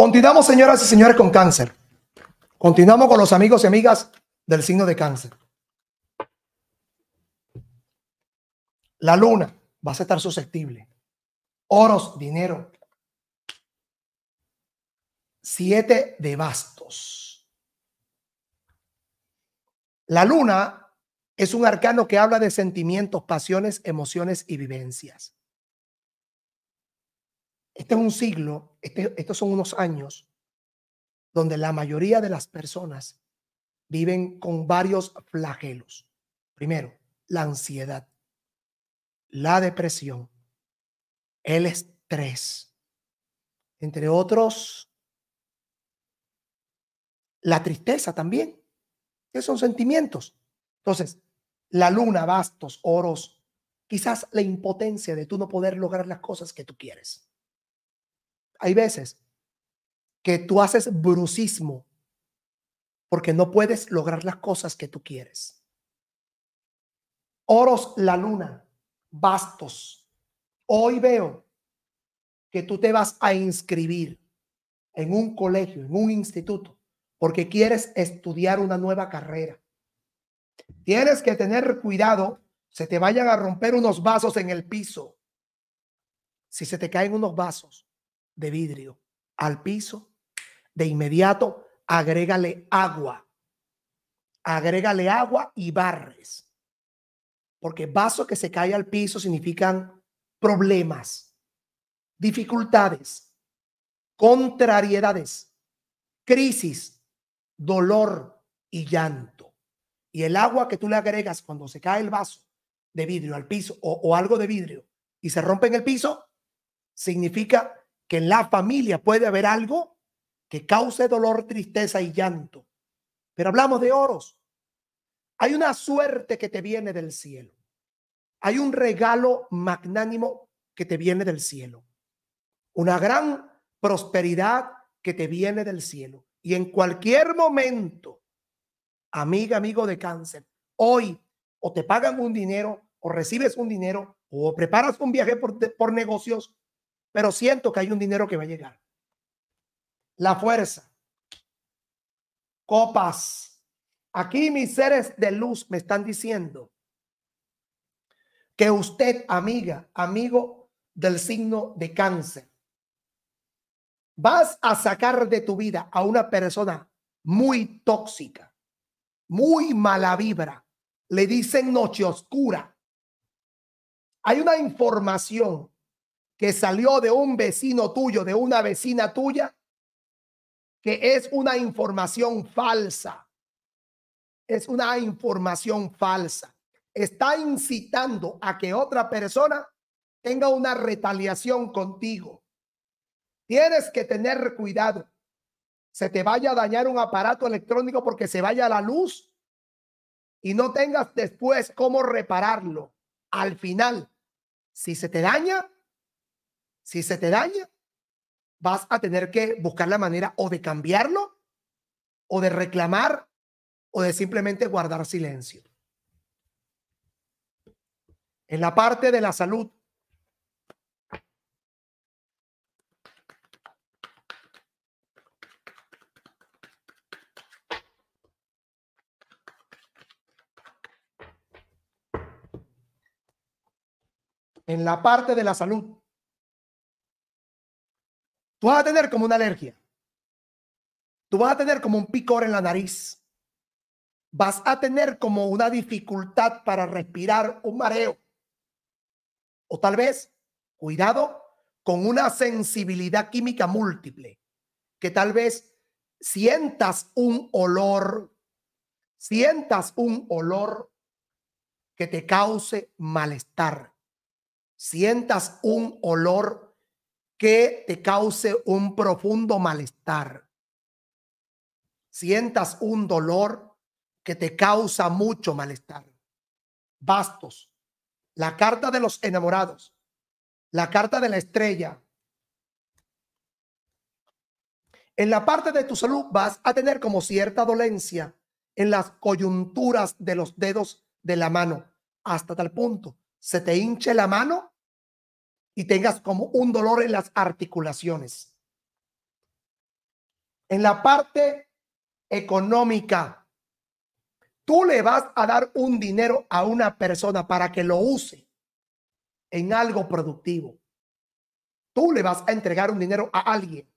Continuamos, señoras y señores, con cáncer. Continuamos con los amigos y amigas del signo de cáncer. La luna, va a estar susceptible. Oros, dinero. Siete de bastos. La luna es un arcano que habla de sentimientos, pasiones, emociones y vivencias. Este es un siglo, este, estos son unos años donde la mayoría de las personas viven con varios flagelos. Primero, la ansiedad, la depresión, el estrés, entre otros, la tristeza también, que son sentimientos. Entonces, la luna, bastos, oros, quizás la impotencia de tú no poder lograr las cosas que tú quieres hay veces que tú haces brucismo porque no puedes lograr las cosas que tú quieres. Oros la luna, bastos. Hoy veo que tú te vas a inscribir en un colegio, en un instituto, porque quieres estudiar una nueva carrera. Tienes que tener cuidado, se te vayan a romper unos vasos en el piso. Si se te caen unos vasos, de vidrio al piso, de inmediato agrégale agua. Agrégale agua y barres. Porque vaso que se cae al piso significan problemas, dificultades, contrariedades, crisis, dolor y llanto. Y el agua que tú le agregas cuando se cae el vaso de vidrio al piso o, o algo de vidrio y se rompe en el piso, significa que en la familia puede haber algo que cause dolor, tristeza y llanto. Pero hablamos de oros. Hay una suerte que te viene del cielo. Hay un regalo magnánimo que te viene del cielo. Una gran prosperidad que te viene del cielo. Y en cualquier momento, amiga, amigo de cáncer, hoy o te pagan un dinero o recibes un dinero o preparas un viaje por, por negocios pero siento que hay un dinero que va a llegar. La fuerza. Copas. Aquí mis seres de luz me están diciendo que usted, amiga, amigo del signo de cáncer, vas a sacar de tu vida a una persona muy tóxica, muy mala vibra. Le dicen noche oscura. Hay una información que salió de un vecino tuyo, de una vecina tuya, que es una información falsa. Es una información falsa. Está incitando a que otra persona tenga una retaliación contigo. Tienes que tener cuidado. Se te vaya a dañar un aparato electrónico porque se vaya la luz y no tengas después cómo repararlo. Al final, si se te daña, si se te daña, vas a tener que buscar la manera o de cambiarlo, o de reclamar, o de simplemente guardar silencio. En la parte de la salud, en la parte de la salud. Tú vas a tener como una alergia. Tú vas a tener como un picor en la nariz. Vas a tener como una dificultad para respirar, un mareo. O tal vez, cuidado, con una sensibilidad química múltiple, que tal vez sientas un olor, sientas un olor que te cause malestar, sientas un olor que te cause un profundo malestar. Sientas un dolor que te causa mucho malestar. Bastos, la carta de los enamorados, la carta de la estrella. En la parte de tu salud vas a tener como cierta dolencia en las coyunturas de los dedos de la mano, hasta tal punto se te hinche la mano y tengas como un dolor en las articulaciones. En la parte económica, tú le vas a dar un dinero a una persona para que lo use en algo productivo. Tú le vas a entregar un dinero a alguien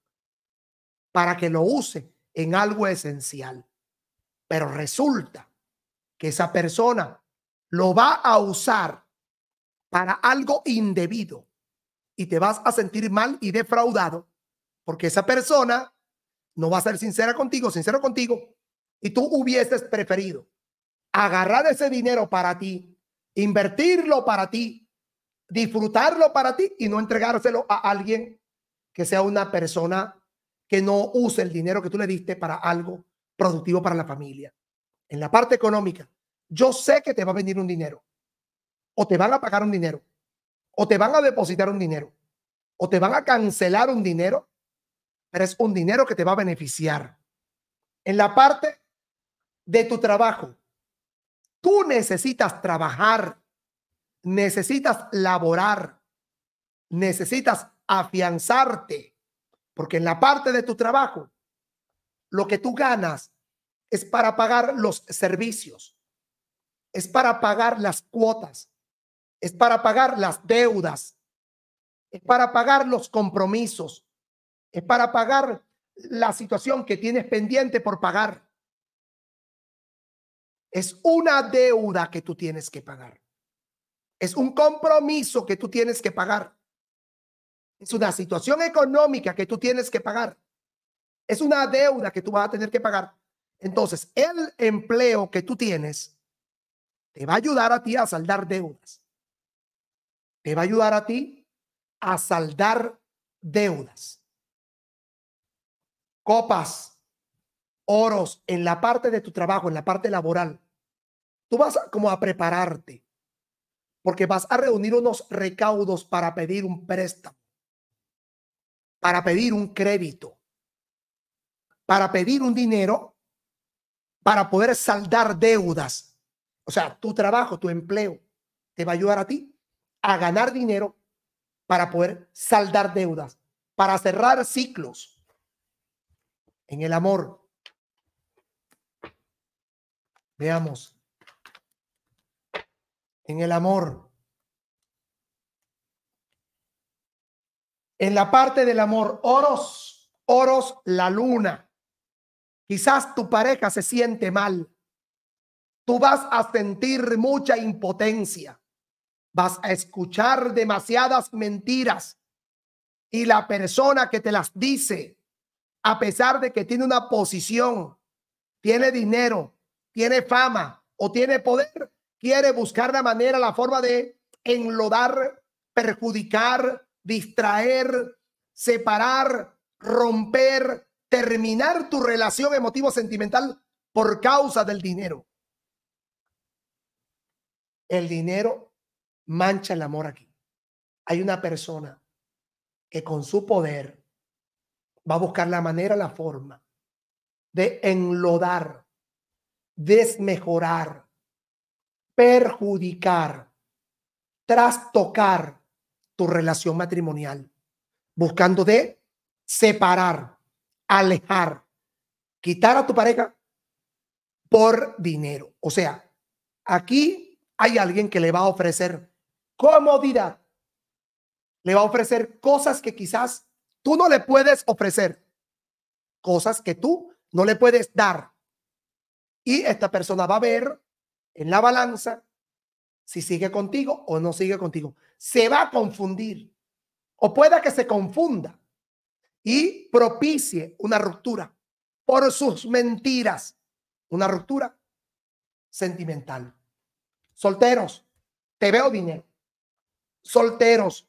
para que lo use en algo esencial. Pero resulta que esa persona lo va a usar para algo indebido, y te vas a sentir mal y defraudado porque esa persona no va a ser sincera contigo, sincero contigo, y tú hubieses preferido agarrar ese dinero para ti, invertirlo para ti, disfrutarlo para ti y no entregárselo a alguien que sea una persona que no use el dinero que tú le diste para algo productivo para la familia. En la parte económica, yo sé que te va a venir un dinero o te van a pagar un dinero o te van a depositar un dinero o te van a cancelar un dinero, pero es un dinero que te va a beneficiar. En la parte de tu trabajo, tú necesitas trabajar, necesitas laborar, necesitas afianzarte, porque en la parte de tu trabajo, lo que tú ganas es para pagar los servicios, es para pagar las cuotas, es para pagar las deudas, es para pagar los compromisos, es para pagar la situación que tienes pendiente por pagar. Es una deuda que tú tienes que pagar. Es un compromiso que tú tienes que pagar. Es una situación económica que tú tienes que pagar. Es una deuda que tú vas a tener que pagar. Entonces, el empleo que tú tienes te va a ayudar a ti a saldar deudas te va a ayudar a ti a saldar deudas. Copas, oros, en la parte de tu trabajo, en la parte laboral. Tú vas como a prepararte, porque vas a reunir unos recaudos para pedir un préstamo, para pedir un crédito, para pedir un dinero, para poder saldar deudas. O sea, tu trabajo, tu empleo, te va a ayudar a ti a ganar dinero para poder saldar deudas, para cerrar ciclos en el amor. Veamos. En el amor. En la parte del amor, oros, oros la luna. Quizás tu pareja se siente mal. Tú vas a sentir mucha impotencia vas a escuchar demasiadas mentiras y la persona que te las dice, a pesar de que tiene una posición, tiene dinero, tiene fama o tiene poder, quiere buscar la manera, la forma de enlodar, perjudicar, distraer, separar, romper, terminar tu relación emotivo-sentimental por causa del dinero. El dinero mancha el amor aquí. Hay una persona que con su poder va a buscar la manera, la forma de enlodar, desmejorar, perjudicar, trastocar tu relación matrimonial, buscando de separar, alejar, quitar a tu pareja por dinero. O sea, aquí hay alguien que le va a ofrecer comodidad. Le va a ofrecer cosas que quizás tú no le puedes ofrecer. Cosas que tú no le puedes dar. Y esta persona va a ver en la balanza si sigue contigo o no sigue contigo. Se va a confundir o pueda que se confunda y propicie una ruptura por sus mentiras, una ruptura sentimental. Solteros, te veo dinero solteros,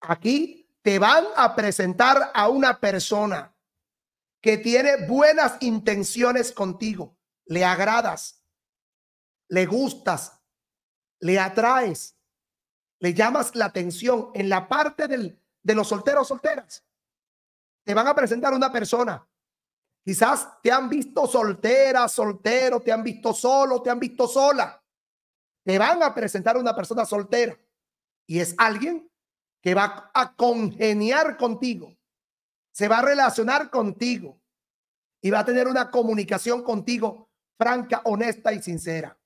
aquí te van a presentar a una persona que tiene buenas intenciones contigo, le agradas, le gustas, le atraes, le llamas la atención en la parte del, de los solteros solteras. Te van a presentar una persona. Quizás te han visto soltera, soltero, te han visto solo, te han visto sola. Te van a presentar una persona soltera y es alguien que va a congeniar contigo, se va a relacionar contigo y va a tener una comunicación contigo franca, honesta y sincera.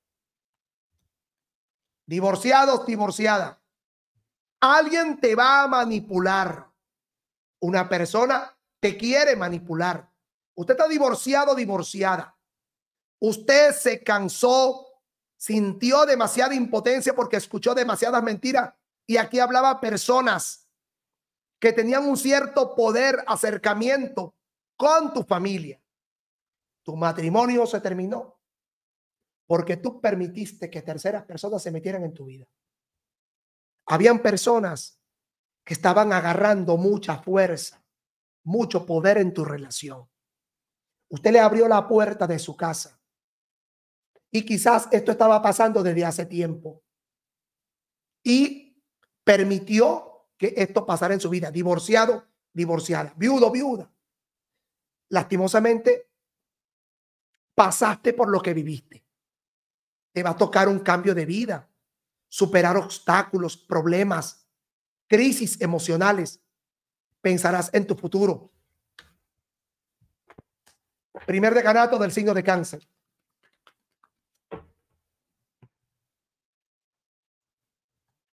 Divorciados, divorciada. Alguien te va a manipular. Una persona te quiere manipular. Usted está divorciado, divorciada. Usted se cansó, sintió demasiada impotencia porque escuchó demasiadas mentiras y aquí hablaba personas que tenían un cierto poder, acercamiento con tu familia. Tu matrimonio se terminó porque tú permitiste que terceras personas se metieran en tu vida. Habían personas que estaban agarrando mucha fuerza, mucho poder en tu relación. Usted le abrió la puerta de su casa. Y quizás esto estaba pasando desde hace tiempo. Y permitió que esto pasara en su vida, divorciado, divorciada, viudo, viuda. Lastimosamente, pasaste por lo que viviste. Te va a tocar un cambio de vida, superar obstáculos, problemas, crisis emocionales. Pensarás en tu futuro. Primer decanato del signo de cáncer.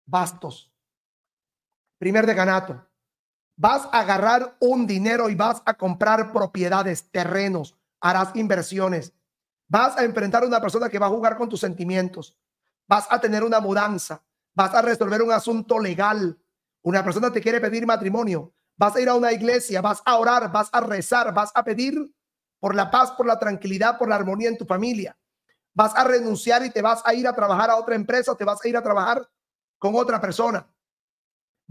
Bastos primer Ganato, Vas a agarrar un dinero y vas a comprar propiedades, terrenos, harás inversiones. Vas a enfrentar a una persona que va a jugar con tus sentimientos. Vas a tener una mudanza. Vas a resolver un asunto legal. Una persona te quiere pedir matrimonio. Vas a ir a una iglesia. Vas a orar. Vas a rezar. Vas a pedir por la paz, por la tranquilidad, por la armonía en tu familia. Vas a renunciar y te vas a ir a trabajar a otra empresa. Te vas a ir a trabajar con otra persona.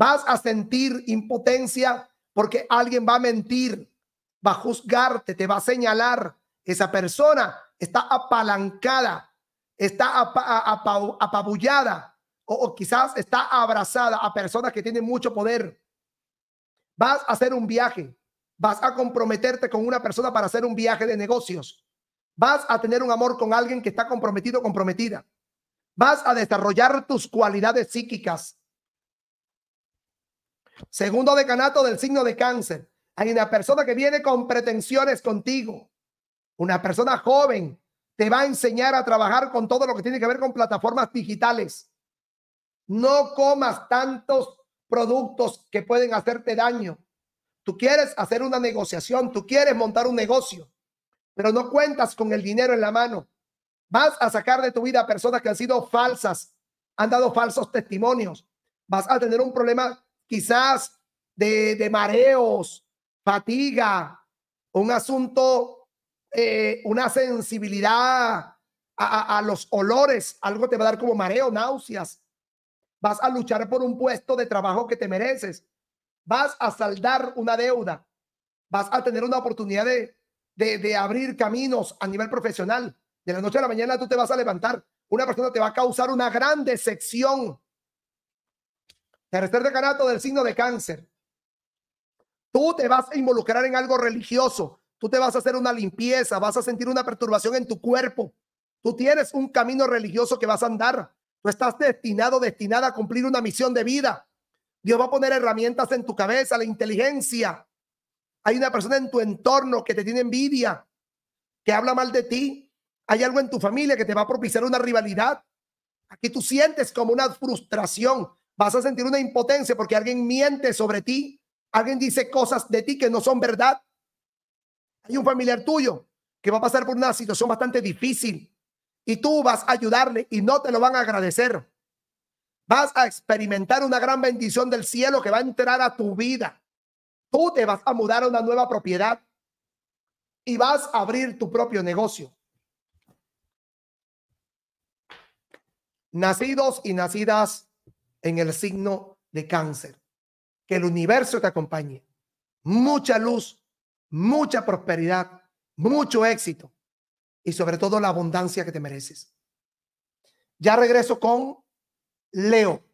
Vas a sentir impotencia porque alguien va a mentir, va a juzgarte, te va a señalar. Esa persona está apalancada, está apabullada o, o quizás está abrazada a personas que tienen mucho poder. Vas a hacer un viaje, vas a comprometerte con una persona para hacer un viaje de negocios. Vas a tener un amor con alguien que está comprometido, comprometida. Vas a desarrollar tus cualidades psíquicas. Segundo decanato del signo de cáncer. Hay una persona que viene con pretensiones contigo. Una persona joven te va a enseñar a trabajar con todo lo que tiene que ver con plataformas digitales. No comas tantos productos que pueden hacerte daño. Tú quieres hacer una negociación, tú quieres montar un negocio, pero no cuentas con el dinero en la mano. Vas a sacar de tu vida personas que han sido falsas, han dado falsos testimonios. Vas a tener un problema quizás de, mareos, fatiga, un asunto, eh, una sensibilidad a, los olores, algo te va a dar como mareo, náuseas. Vas a luchar por un puesto de trabajo que te mereces. Vas a saldar una deuda. Vas a tener una oportunidad de, de, de, abrir caminos a nivel profesional. De la noche a la mañana tú te vas a levantar. Una persona te va a causar una gran decepción Tercer decanato del signo de cáncer. Tú te vas a involucrar en algo religioso. Tú te vas a hacer una limpieza, vas a sentir una perturbación en tu cuerpo. Tú tienes un camino religioso que vas a andar. Tú estás destinado, destinada a cumplir una misión de vida. Dios va a poner herramientas en tu cabeza, la inteligencia. Hay una persona en tu entorno que te tiene envidia, que habla mal de ti. Hay algo en tu familia que te va a propiciar una rivalidad. Aquí tú sientes como una frustración, Vas a sentir una impotencia porque alguien miente sobre ti, alguien dice cosas de ti que no son verdad. Hay un familiar tuyo que va a pasar por una situación bastante difícil y tú vas a ayudarle y no te lo van a agradecer. Vas a experimentar una gran bendición del cielo que va a entrar a tu vida. Tú te vas a mudar a una nueva propiedad y vas a abrir tu propio negocio. Nacidos y nacidas en el signo de cáncer. Que el universo te acompañe. Mucha luz, mucha prosperidad, mucho éxito y sobre todo la abundancia que te mereces. Ya regreso con Leo.